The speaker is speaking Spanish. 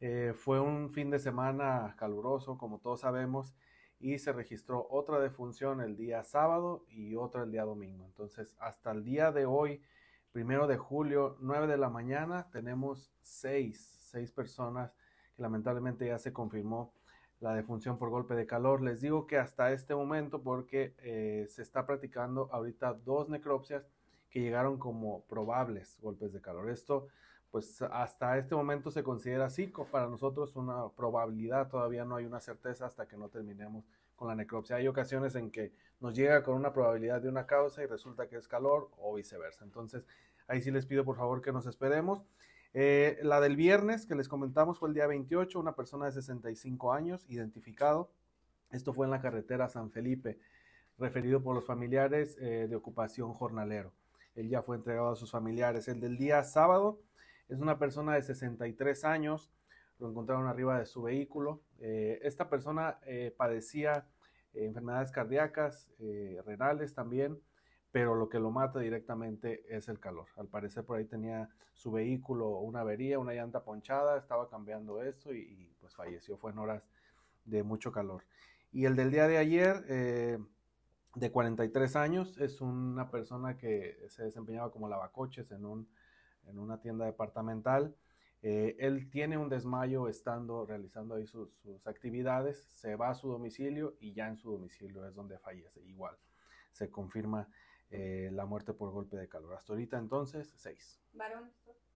Eh, fue un fin de semana caluroso, como todos sabemos, y se registró otra defunción el día sábado y otra el día domingo. Entonces, hasta el día de hoy, primero de julio, 9 de la mañana, tenemos seis, seis personas que lamentablemente ya se confirmó la defunción por golpe de calor. Les digo que hasta este momento, porque eh, se está practicando ahorita dos necropsias que llegaron como probables golpes de calor. Esto pues hasta este momento se considera así, para nosotros una probabilidad, todavía no hay una certeza hasta que no terminemos con la necropsia. Hay ocasiones en que nos llega con una probabilidad de una causa y resulta que es calor o viceversa. Entonces, ahí sí les pido por favor que nos esperemos. Eh, la del viernes que les comentamos fue el día 28, una persona de 65 años, identificado. Esto fue en la carretera San Felipe, referido por los familiares eh, de ocupación jornalero. Él ya fue entregado a sus familiares. El del día sábado es una persona de 63 años, lo encontraron arriba de su vehículo. Eh, esta persona eh, padecía eh, enfermedades cardíacas, renales también, pero lo que lo mata directamente es el calor. Al parecer por ahí tenía su vehículo una avería, una llanta ponchada, estaba cambiando esto y, y pues falleció, fue en horas de mucho calor. Y el del día de ayer, de 43 años, es una persona que se desempeñaba como lavacoches en un en una tienda departamental. Eh, él tiene un desmayo estando realizando ahí sus, actividades, se va a su domicilio y ya en su domicilio es donde fallece. Igual, se confirma eh, la muerte por golpe de calor. Hasta ahorita entonces, seis. Varón.